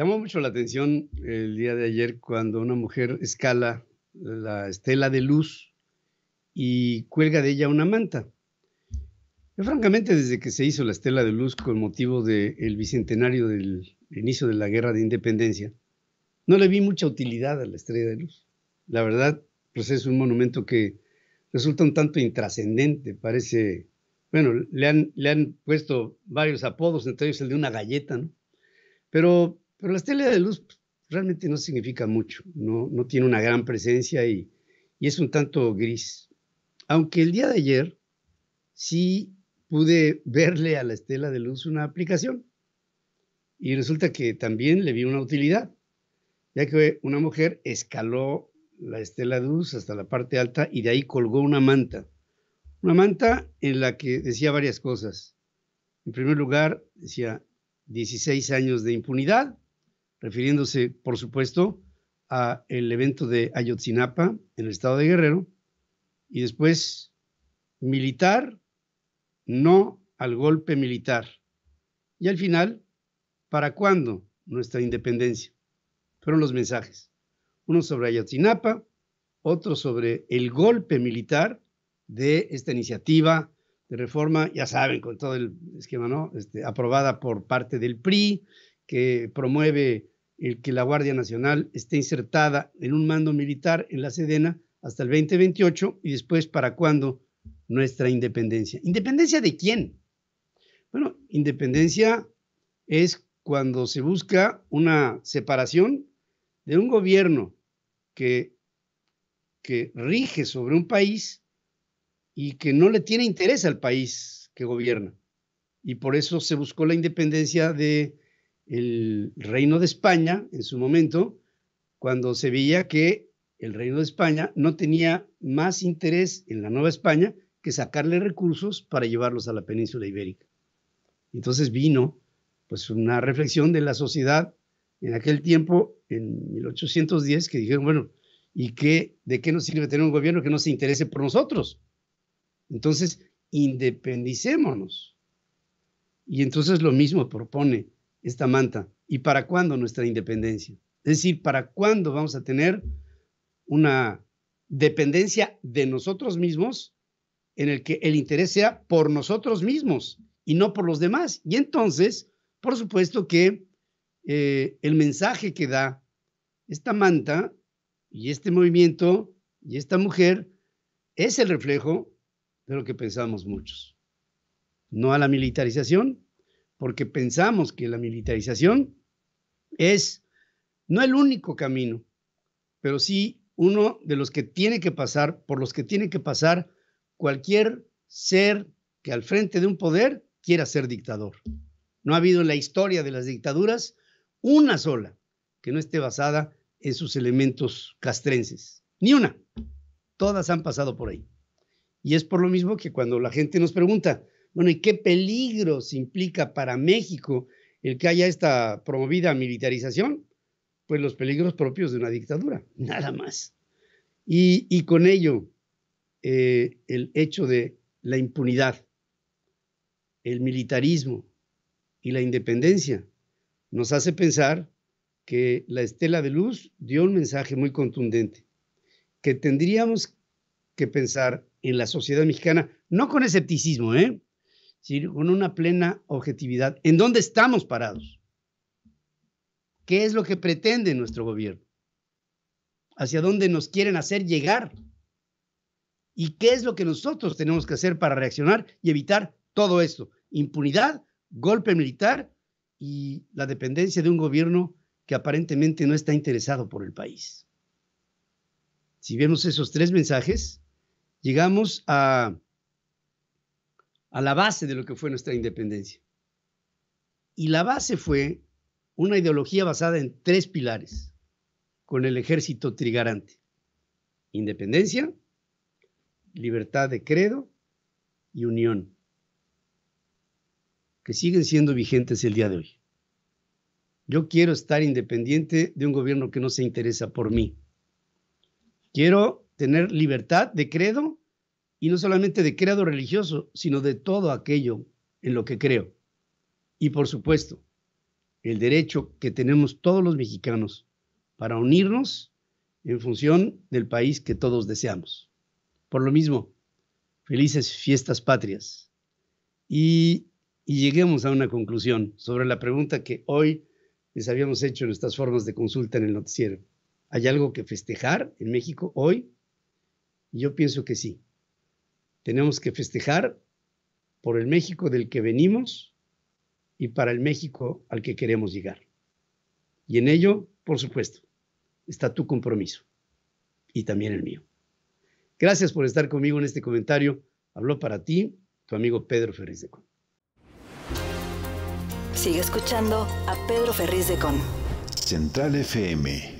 Llamó mucho la atención el día de ayer cuando una mujer escala la estela de luz y cuelga de ella una manta. Yo, francamente, desde que se hizo la estela de luz con motivo del bicentenario del inicio de la guerra de independencia, no le vi mucha utilidad a la estrella de luz. La verdad, pues es un monumento que resulta un tanto intrascendente, parece, bueno, le han, le han puesto varios apodos, entre ellos el de una galleta, ¿no? Pero pero la estela de luz pues, realmente no significa mucho, no, no tiene una gran presencia y, y es un tanto gris. Aunque el día de ayer sí pude verle a la estela de luz una aplicación y resulta que también le vi una utilidad, ya que una mujer escaló la estela de luz hasta la parte alta y de ahí colgó una manta. Una manta en la que decía varias cosas. En primer lugar, decía 16 años de impunidad, refiriéndose, por supuesto, a el evento de Ayotzinapa en el estado de Guerrero, y después militar, no al golpe militar. Y al final, ¿para cuándo nuestra independencia? Fueron los mensajes. Uno sobre Ayotzinapa, otro sobre el golpe militar de esta iniciativa de reforma, ya saben, con todo el esquema, ¿no? Este, aprobada por parte del PRI, que promueve el que la Guardia Nacional esté insertada en un mando militar en la Sedena hasta el 2028 y después para cuándo nuestra independencia. ¿Independencia de quién? Bueno, independencia es cuando se busca una separación de un gobierno que, que rige sobre un país y que no le tiene interés al país que gobierna. Y por eso se buscó la independencia de el reino de España en su momento, cuando se veía que el reino de España no tenía más interés en la Nueva España que sacarle recursos para llevarlos a la península ibérica. Entonces vino pues una reflexión de la sociedad en aquel tiempo, en 1810, que dijeron, bueno, ¿y qué, de qué nos sirve tener un gobierno que no se interese por nosotros? Entonces, independicémonos. Y entonces lo mismo propone esta manta? ¿Y para cuándo nuestra independencia? Es decir, ¿para cuándo vamos a tener una dependencia de nosotros mismos en el que el interés sea por nosotros mismos y no por los demás? Y entonces, por supuesto que eh, el mensaje que da esta manta y este movimiento y esta mujer es el reflejo de lo que pensamos muchos. No a la militarización, porque pensamos que la militarización es no el único camino, pero sí uno de los que tiene que pasar, por los que tiene que pasar cualquier ser que al frente de un poder quiera ser dictador. No ha habido en la historia de las dictaduras una sola que no esté basada en sus elementos castrenses. Ni una. Todas han pasado por ahí. Y es por lo mismo que cuando la gente nos pregunta, bueno, ¿y qué peligros implica para México el que haya esta promovida militarización? Pues los peligros propios de una dictadura, nada más. Y, con ello, eh, el hecho de la impunidad, el militarismo y la independencia nos hace pensar que la estela de luz dio un mensaje muy contundente, que tendríamos que pensar en la sociedad mexicana, no con escepticismo, ¿eh? con una plena objetividad, en dónde estamos parados, qué es lo que pretende nuestro gobierno, hacia dónde nos quieren hacer llegar y qué es lo que nosotros tenemos que hacer para reaccionar y evitar todo esto, impunidad, golpe militar y la dependencia de un gobierno que aparentemente no está interesado por el país. Si vemos esos tres mensajes, llegamos a a la base de lo que fue nuestra independencia. Y la base fue una ideología basada en tres pilares, con el ejército trigarante. Independencia, libertad de credo y unión, que siguen siendo vigentes el día de hoy. Yo quiero estar independiente de un gobierno que no se interesa por mí. Quiero tener libertad de credo y no solamente de credo religioso, sino de todo aquello en lo que creo. Y por supuesto, el derecho que tenemos todos los mexicanos para unirnos en función del país que todos deseamos. Por lo mismo, felices fiestas patrias. Y, y lleguemos a una conclusión sobre la pregunta que hoy les habíamos hecho en estas formas de consulta en el noticiero. ¿Hay algo que festejar en México hoy? Yo pienso que sí tenemos que festejar por el México del que venimos y para el México al que queremos llegar. Y en ello, por supuesto, está tu compromiso y también el mío. Gracias por estar conmigo en este comentario. Hablo para ti tu amigo Pedro Ferriz de Con. Sigue escuchando a Pedro Ferriz de Con. Central FM